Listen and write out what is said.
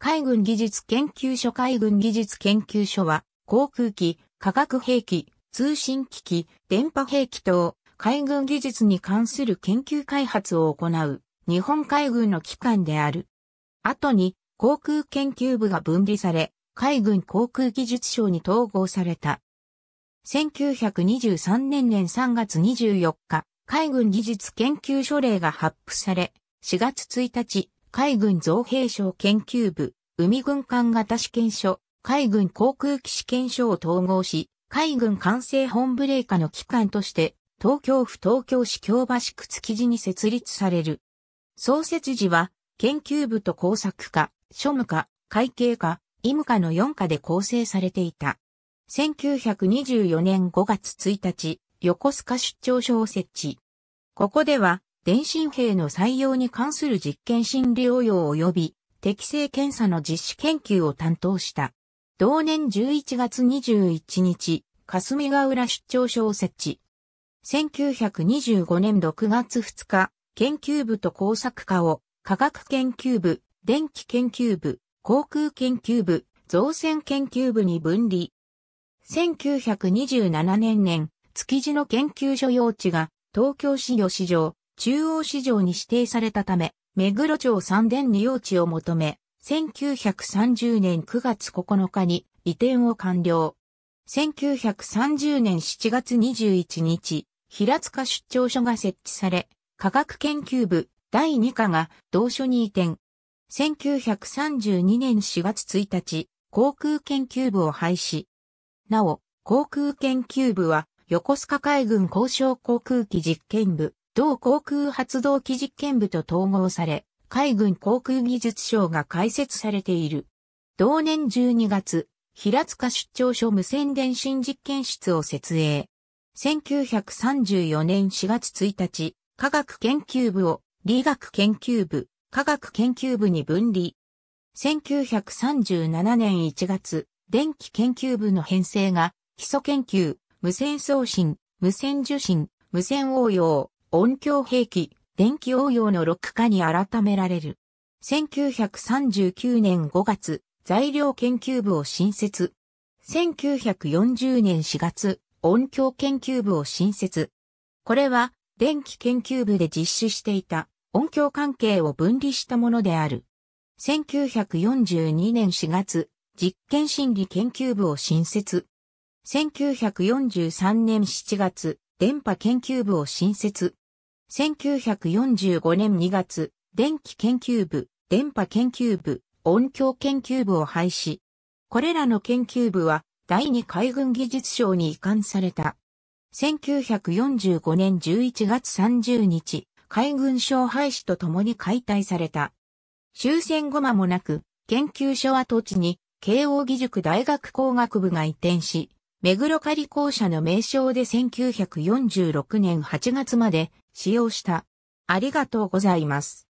海軍技術研究所海軍技術研究所は、航空機、化学兵器、通信機器、電波兵器等、海軍技術に関する研究開発を行う、日本海軍の機関である。後に、航空研究部が分離され、海軍航空技術省に統合された。1923年年3月24日、海軍技術研究所令が発布され、4月1日、海軍造兵省研究部、海軍艦型試験所、海軍航空機試験所を統合し、海軍管制本部令下の機関として、東京府東京市京橋区築地に設立される。創設時は、研究部と工作課、庶務課、会計課、医務課の4課で構成されていた。1924年5月1日、横須賀出張所を設置。ここでは、電信兵の採用に関する実験診療用及び適正検査の実施研究を担当した。同年11月21日、霞ヶ浦出張所を設置。1925年6月2日、研究部と工作課を科学研究部、電気研究部、航空研究部、造船研究部に分離。1927年年、築地の研究所用地が東京市吉城、中央市場に指定されたため、目黒町三田に用地を求め、1930年9月9日に移転を完了。1930年7月21日、平塚出張所が設置され、科学研究部第2課が同所に移転。1932年4月1日、航空研究部を廃止。なお、航空研究部は横須賀海軍交渉航空機実験部、同航空発動機実験部と統合され、海軍航空技術省が開設されている。同年12月、平塚出張所無線電信実験室を設営。1934年4月1日、科学研究部を理学研究部、科学研究部に分離。1937年1月、電気研究部の編成が基礎研究、無線送信、無線受信、無線応用、音響兵器、電気応用のロック化に改められる。1939年5月、材料研究部を新設。1940年4月、音響研究部を新設。これは、電気研究部で実施していた音響関係を分離したものである。1942年4月、実験心理研究部を新設。1943年7月、電波研究部を新設。1945年2月、電気研究部、電波研究部、音響研究部を廃止。これらの研究部は第二海軍技術省に移管された。1945年11月30日、海軍省廃止とともに解体された。終戦後間もなく、研究所跡地に慶応義塾大学工学部が移転し、目黒仮校舎の名称で1946年8月まで使用した。ありがとうございます。